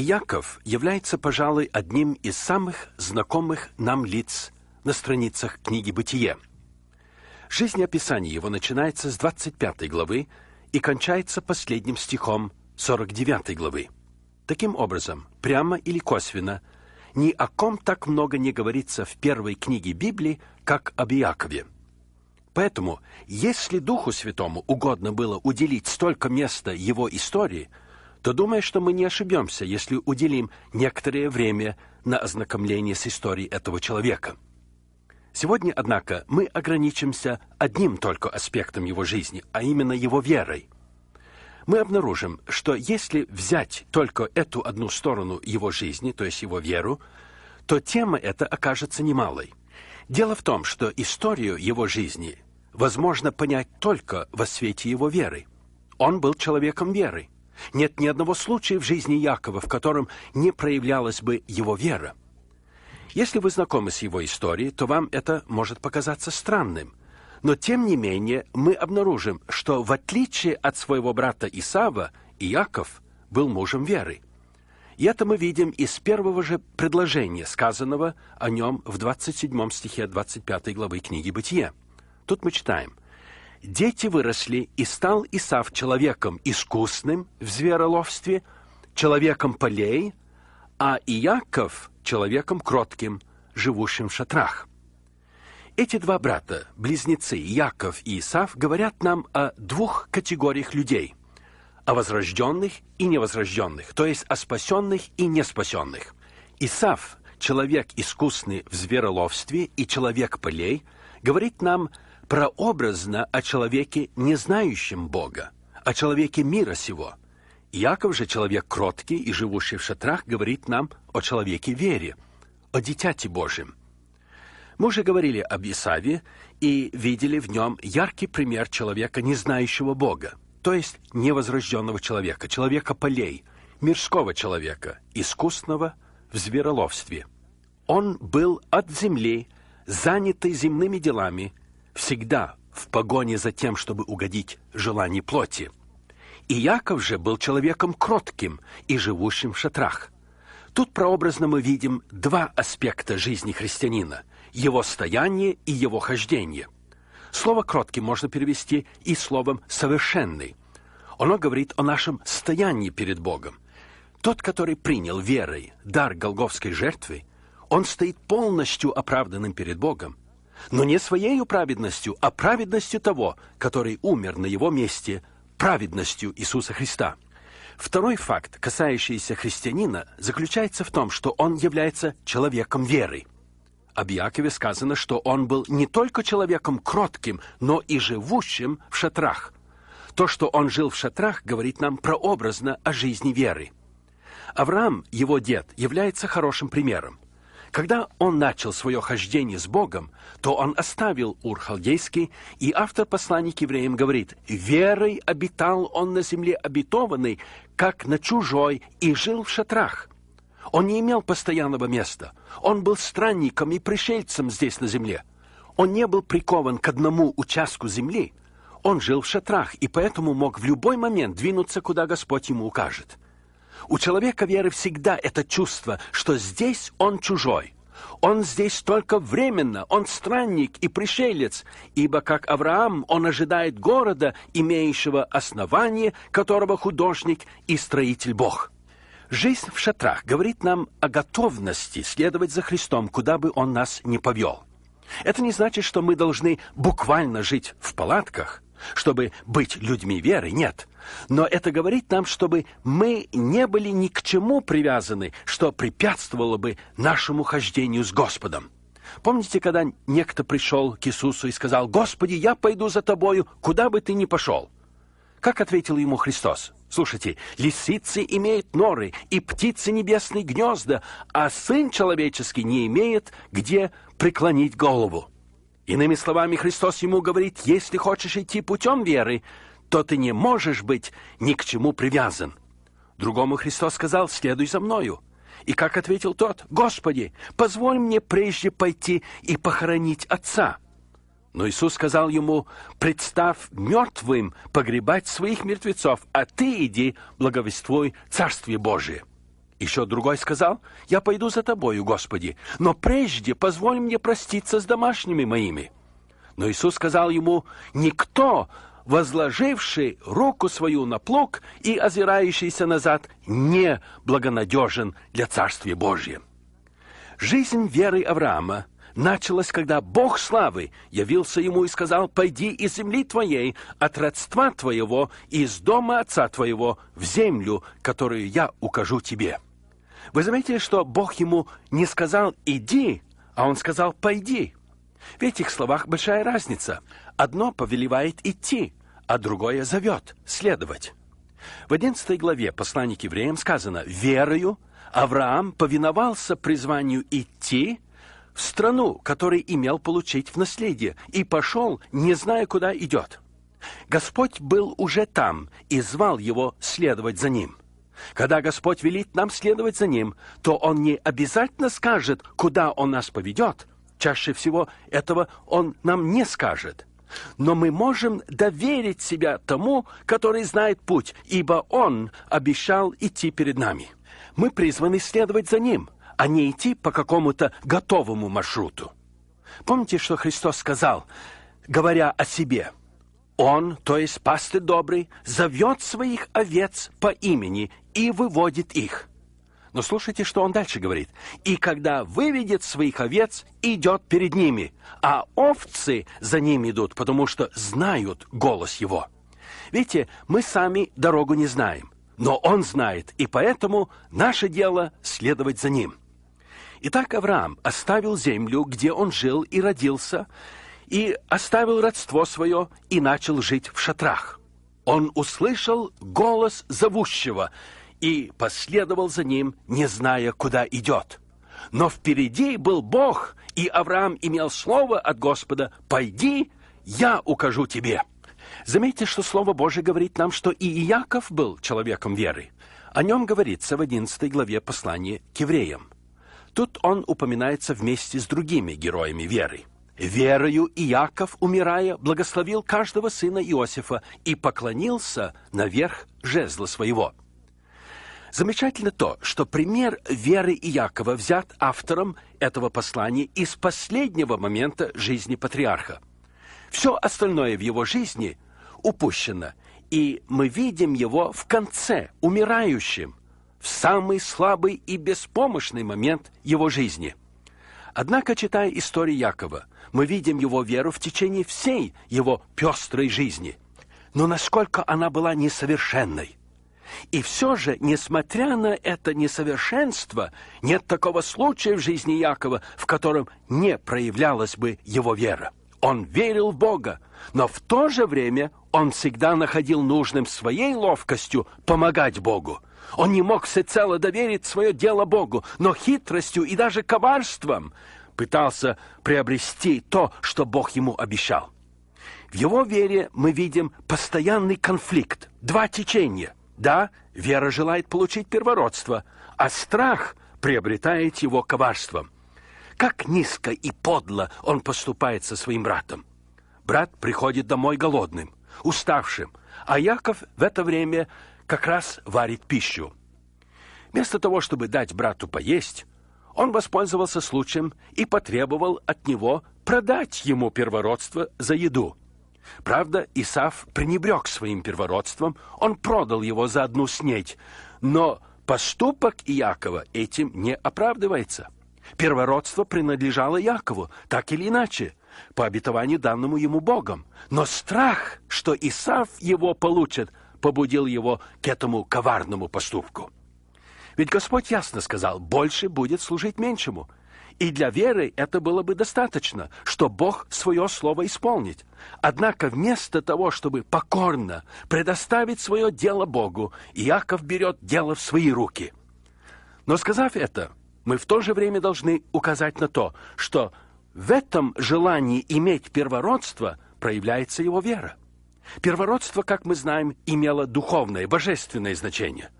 Иаков является, пожалуй, одним из самых знакомых нам лиц на страницах книги «Бытие». Жизнеописание его начинается с 25 главы и кончается последним стихом 49 главы. Таким образом, прямо или косвенно, ни о ком так много не говорится в первой книге Библии, как об Иакове. Поэтому, если Духу Святому угодно было уделить столько места его истории – то думаю, что мы не ошибемся, если уделим некоторое время на ознакомление с историей этого человека. Сегодня, однако, мы ограничимся одним только аспектом его жизни, а именно его верой. Мы обнаружим, что если взять только эту одну сторону его жизни, то есть его веру, то тема эта окажется немалой. Дело в том, что историю его жизни возможно понять только во свете его веры. Он был человеком веры. Нет ни одного случая в жизни Якова, в котором не проявлялась бы его вера. Если вы знакомы с его историей, то вам это может показаться странным. Но тем не менее мы обнаружим, что в отличие от своего брата Исава, Иаков был мужем веры. И это мы видим из первого же предложения, сказанного о нем в 27 стихе 25 главы книги «Бытие». Тут мы читаем. Дети выросли, и стал Исав человеком искусным в звероловстве, человеком полей, а Иаков — человеком кротким, живущим в шатрах. Эти два брата, близнецы Иаков и Исав, говорят нам о двух категориях людей – о возрожденных и невозрожденных, то есть о спасенных и неспасенных. Исав, человек искусный в звероловстве и человек полей, говорит нам – прообразно о человеке, не знающем Бога, о человеке мира сего. Яков же, человек кроткий и живущий в шатрах, говорит нам о человеке вере, о дитяти Божьем. Мы уже говорили об Исаве и видели в нем яркий пример человека, не знающего Бога, то есть невозрожденного человека, человека полей, мирского человека, искусного в звероловстве. Он был от земли, занятый земными делами – всегда в погоне за тем, чтобы угодить желанию плоти. И Яков же был человеком кротким и живущим в шатрах. Тут прообразно мы видим два аспекта жизни христианина – его стояние и его хождение. Слово «кроткий» можно перевести и словом «совершенный». Оно говорит о нашем стоянии перед Богом. Тот, который принял верой дар Голговской жертвы, он стоит полностью оправданным перед Богом – но не своею праведностью, а праведностью того, который умер на его месте, праведностью Иисуса Христа. Второй факт, касающийся христианина, заключается в том, что он является человеком веры. Об Иакове сказано, что он был не только человеком кротким, но и живущим в шатрах. То, что он жил в шатрах, говорит нам прообразно о жизни веры. Авраам, его дед, является хорошим примером. Когда он начал свое хождение с Богом, то он оставил Ур-Халдейский, и автор послания к евреям говорит, «Верой обитал он на земле обетованной, как на чужой, и жил в шатрах». Он не имел постоянного места. Он был странником и пришельцем здесь на земле. Он не был прикован к одному участку земли. Он жил в шатрах, и поэтому мог в любой момент двинуться, куда Господь ему укажет – у человека веры всегда это чувство, что здесь он чужой. Он здесь только временно, он странник и пришелец, ибо, как Авраам, он ожидает города, имеющего основание, которого художник и строитель Бог. Жизнь в шатрах говорит нам о готовности следовать за Христом, куда бы он нас ни повел. Это не значит, что мы должны буквально жить в палатках, чтобы быть людьми веры, нет – но это говорит нам, чтобы мы не были ни к чему привязаны, что препятствовало бы нашему хождению с Господом. Помните, когда некто пришел к Иисусу и сказал, «Господи, я пойду за тобою, куда бы ты ни пошел?» Как ответил ему Христос? Слушайте, лисицы имеют норы, и птицы небесные гнезда, а сын человеческий не имеет, где преклонить голову. Иными словами, Христос ему говорит, если хочешь идти путем веры, то ты не можешь быть ни к чему привязан. Другому Христос сказал, следуй за мною. И как ответил тот, Господи, позволь мне прежде пойти и похоронить отца. Но Иисус сказал ему, представь мертвым погребать своих мертвецов, а ты иди благовествуй Царствие Божие. Еще другой сказал, я пойду за тобою, Господи, но прежде позволь мне проститься с домашними моими. Но Иисус сказал ему, никто возложивший руку свою на плуг и озирающийся назад, не благонадежен для Царствия Божия. Жизнь веры Авраама началась, когда Бог славы явился ему и сказал, «Пойди из земли твоей, от родства твоего, и из дома отца твоего, в землю, которую я укажу тебе». Вы заметили, что Бог ему не сказал «иди», а он сказал «пойди». В этих словах большая разница. Одно повелевает идти, а другое зовет следовать. В 11 главе послания к евреям сказано «Верою Авраам повиновался призванию идти в страну, которую имел получить в наследие, и пошел, не зная, куда идет». Господь был уже там и звал его следовать за ним. Когда Господь велит нам следовать за ним, то Он не обязательно скажет, куда Он нас поведет – Чаще всего этого он нам не скажет. Но мы можем доверить себя тому, который знает путь, ибо он обещал идти перед нами. Мы призваны следовать за ним, а не идти по какому-то готовому маршруту. Помните, что Христос сказал, говоря о себе? Он, то есть пастырь добрый, зовет своих овец по имени и выводит их. Но слушайте, что он дальше говорит. «И когда выведет своих овец, идет перед ними, а овцы за ним идут, потому что знают голос его». Видите, мы сами дорогу не знаем, но он знает, и поэтому наше дело следовать за ним. Итак, Авраам оставил землю, где он жил и родился, и оставил родство свое и начал жить в шатрах. Он услышал голос зовущего – и последовал за ним, не зная, куда идет. Но впереди был Бог, и Авраам имел слово от Господа «Пойди, я укажу тебе». Заметьте, что Слово Божие говорит нам, что и Иаков был человеком веры. О нем говорится в 11 главе послания к евреям. Тут он упоминается вместе с другими героями веры. «Верою Иаков, умирая, благословил каждого сына Иосифа и поклонился наверх жезла своего». Замечательно то, что пример Веры Иакова взят автором этого послания из последнего момента жизни патриарха. Все остальное в его жизни упущено, и мы видим его в конце, умирающим, в самый слабый и беспомощный момент его жизни. Однако, читая историю Якова, мы видим его веру в течение всей его пестрой жизни. Но насколько она была несовершенной, и все же, несмотря на это несовершенство, нет такого случая в жизни Якова, в котором не проявлялась бы его вера. Он верил в Бога, но в то же время он всегда находил нужным своей ловкостью помогать Богу. Он не мог всецело доверить свое дело Богу, но хитростью и даже коварством пытался приобрести то, что Бог ему обещал. В его вере мы видим постоянный конфликт, два течения. Да, вера желает получить первородство, а страх приобретает его коварством. Как низко и подло он поступает со своим братом. Брат приходит домой голодным, уставшим, а Яков в это время как раз варит пищу. Вместо того, чтобы дать брату поесть, он воспользовался случаем и потребовал от него продать ему первородство за еду – Правда, Исав пренебрег своим первородством, он продал его за одну снеть, но поступок Иакова этим не оправдывается. Первородство принадлежало Иакову так или иначе, по обетованию данному ему Богом. Но страх, что Исав его получит, побудил его к этому коварному поступку. Ведь Господь ясно сказал, больше будет служить меньшему – и для веры это было бы достаточно, что Бог свое слово исполнить. Однако вместо того, чтобы покорно предоставить свое дело Богу, Иаков берет дело в свои руки. Но сказав это, мы в то же время должны указать на то, что в этом желании иметь первородство проявляется его вера. Первородство, как мы знаем, имело духовное, божественное значение.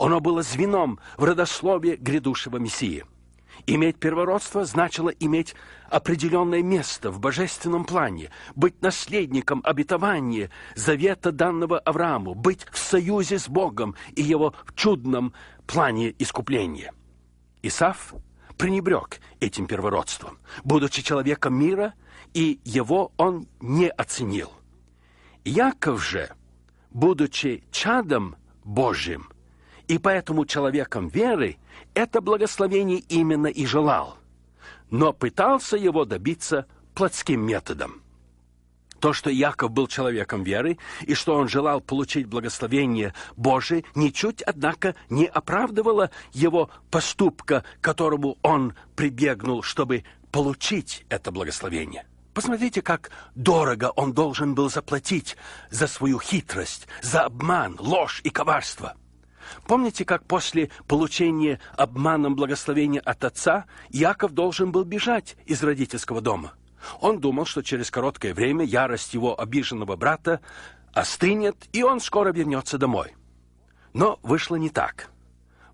Оно было звеном в родословии грядущего Мессии – Иметь первородство значило иметь определенное место в божественном плане, быть наследником обетования, завета данного Аврааму, быть в союзе с Богом и его в чудном плане искупления. Исаф пренебрег этим первородством. Будучи человеком мира, и его он не оценил. Яков же, будучи чадом Божьим – и поэтому человеком веры это благословение именно и желал, но пытался его добиться плотским методом. То, что Яков был человеком веры и что он желал получить благословение Божие, ничуть, однако, не оправдывало его поступка, которому он прибегнул, чтобы получить это благословение. Посмотрите, как дорого он должен был заплатить за свою хитрость, за обман, ложь и коварство – Помните, как после получения обманом благословения от отца Яков должен был бежать из родительского дома? Он думал, что через короткое время ярость его обиженного брата остынет, и он скоро вернется домой. Но вышло не так.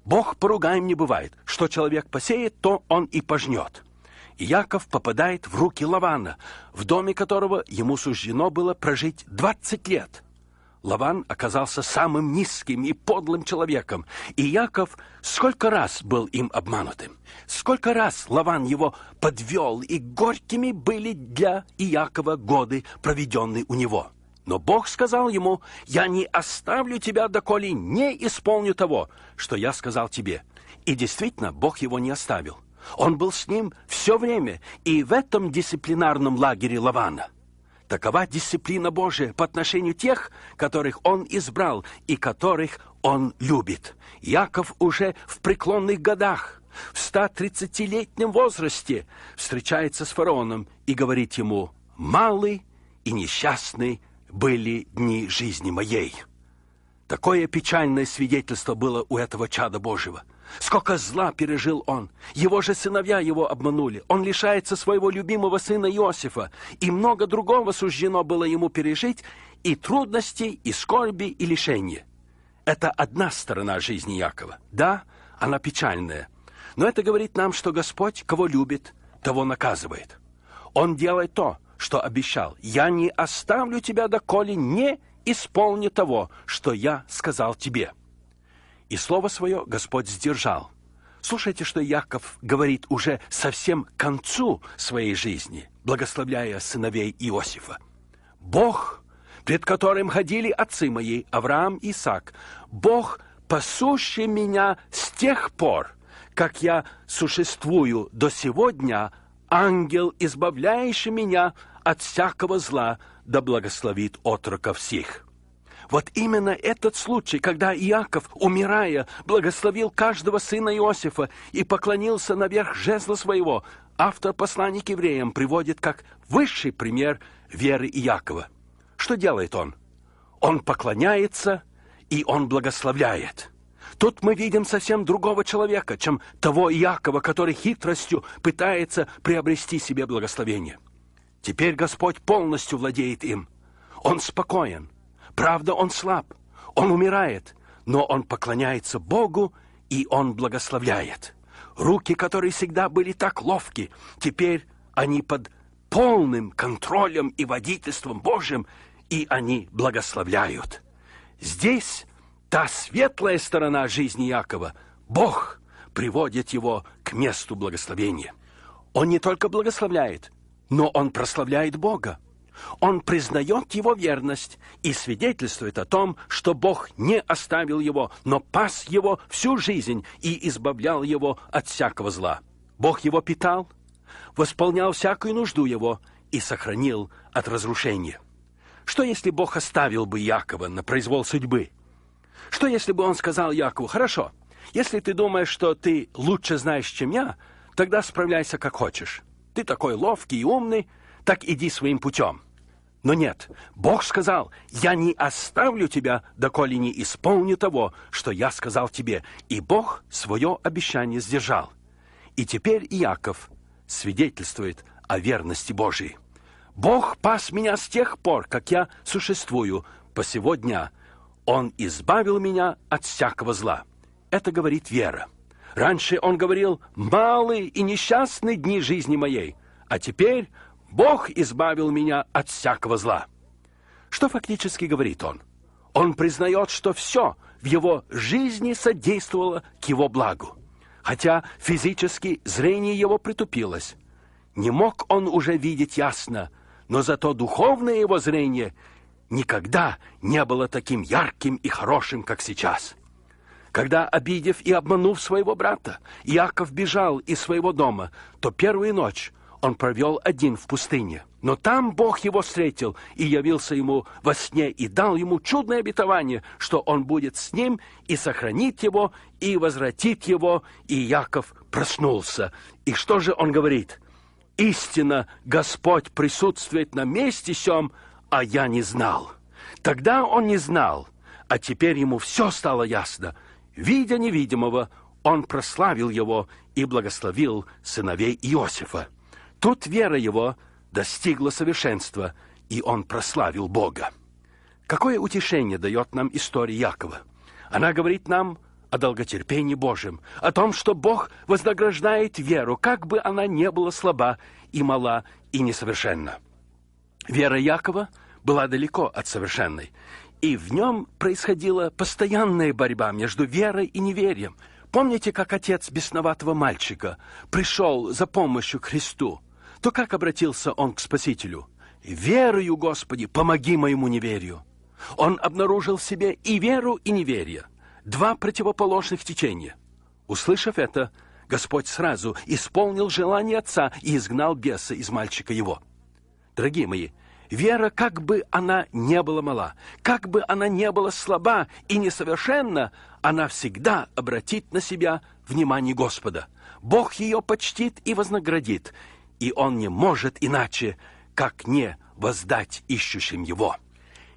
Бог поругаем не бывает. Что человек посеет, то он и пожнет. И Яков попадает в руки Лавана, в доме которого ему суждено было прожить 20 лет – Лаван оказался самым низким и подлым человеком, и Яков сколько раз был им обманутым. Сколько раз Лаван его подвел, и горькими были для Иакова годы, проведенные у него. Но Бог сказал ему, «Я не оставлю тебя, доколе не исполню того, что я сказал тебе». И действительно, Бог его не оставил. Он был с ним все время и в этом дисциплинарном лагере Лавана. Такова дисциплина Божия по отношению тех, которых Он избрал и которых Он любит. Яков уже в преклонных годах, в 130-летнем возрасте, встречается с фараоном и говорит ему, "Малы и несчастны были дни жизни моей». Такое печальное свидетельство было у этого чада Божьего – Сколько зла пережил он. Его же сыновья его обманули. Он лишается своего любимого сына Иосифа. И много другого суждено было ему пережить, и трудностей, и скорби, и лишения. Это одна сторона жизни Якова. Да, она печальная. Но это говорит нам, что Господь, кого любит, того наказывает. Он делает то, что обещал. «Я не оставлю тебя, доколе не исполни того, что я сказал тебе». И слово свое Господь сдержал. Слушайте, что Яков говорит уже совсем к концу своей жизни, благословляя сыновей Иосифа. «Бог, пред которым ходили отцы мои, Авраам и Исаак, Бог, пасущий меня с тех пор, как я существую до сегодня, ангел, избавляющий меня от всякого зла, да благословит отроков всех. Вот именно этот случай, когда Иаков, умирая, благословил каждого сына Иосифа и поклонился наверх жезла своего, автор послания к евреям приводит как высший пример веры Иакова. Что делает он? Он поклоняется и он благословляет. Тут мы видим совсем другого человека, чем того Иакова, который хитростью пытается приобрести себе благословение. Теперь Господь полностью владеет им. Он спокоен, Правда, он слаб, он умирает, но он поклоняется Богу, и он благословляет. Руки, которые всегда были так ловки, теперь они под полным контролем и водительством Божьим, и они благословляют. Здесь та светлая сторона жизни Якова, Бог приводит его к месту благословения. Он не только благословляет, но он прославляет Бога. Он признает его верность и свидетельствует о том, что Бог не оставил его, но пас его всю жизнь и избавлял его от всякого зла. Бог его питал, восполнял всякую нужду его и сохранил от разрушения. Что если Бог оставил бы Якова на произвол судьбы? Что если бы он сказал Якову, «Хорошо, если ты думаешь, что ты лучше знаешь, чем я, тогда справляйся как хочешь. Ты такой ловкий и умный, так иди своим путем. Но нет, Бог сказал, я не оставлю тебя, доколе не исполню того, что я сказал тебе. И Бог свое обещание сдержал. И теперь Иаков свидетельствует о верности Божьей. Бог пас меня с тех пор, как я существую, по сего дня. Он избавил меня от всякого зла. Это говорит вера. Раньше он говорил «малые и несчастные дни жизни моей», а теперь Бог избавил меня от всякого зла. Что фактически говорит он? Он признает, что все в его жизни содействовало к его благу. Хотя физически зрение его притупилось. Не мог он уже видеть ясно, но зато духовное его зрение никогда не было таким ярким и хорошим, как сейчас. Когда, обидев и обманув своего брата, Иаков бежал из своего дома, то первую ночь – он провел один в пустыне. Но там Бог его встретил и явился ему во сне и дал ему чудное обетование, что он будет с ним и сохранит его, и возвратит его, и Яков проснулся. И что же он говорит? «Истина, Господь присутствует на месте сём, а я не знал». Тогда он не знал, а теперь ему все стало ясно. Видя невидимого, он прославил его и благословил сыновей Иосифа. Тут вера его достигла совершенства, и он прославил Бога. Какое утешение дает нам история Якова? Она говорит нам о долготерпении Божьем, о том, что Бог вознаграждает веру, как бы она ни была слаба и мала и несовершенна. Вера Якова была далеко от совершенной, и в нем происходила постоянная борьба между верой и неверием. Помните, как отец бесноватого мальчика пришел за помощью к Христу – то как обратился он к Спасителю? «Верую, Господи, помоги моему неверию». Он обнаружил в себе и веру, и неверие. Два противоположных течения. Услышав это, Господь сразу исполнил желание отца и изгнал беса из мальчика его. Дорогие мои, вера, как бы она не была мала, как бы она не была слаба и несовершенна, она всегда обратит на себя внимание Господа. Бог ее почтит и вознаградит, и он не может иначе, как не воздать ищущим его.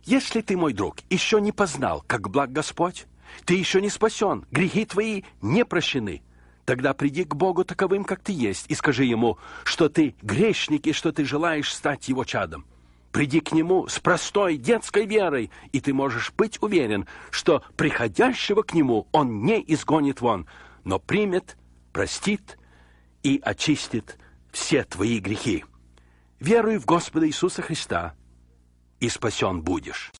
Если ты, мой друг, еще не познал, как благ Господь, ты еще не спасен, грехи твои не прощены, тогда приди к Богу таковым, как ты есть, и скажи Ему, что ты грешник и что ты желаешь стать Его чадом. Приди к Нему с простой детской верой, и ты можешь быть уверен, что приходящего к Нему Он не изгонит вон, но примет, простит и очистит все твои грехи. Веруй в Господа Иисуса Христа, и спасен будешь.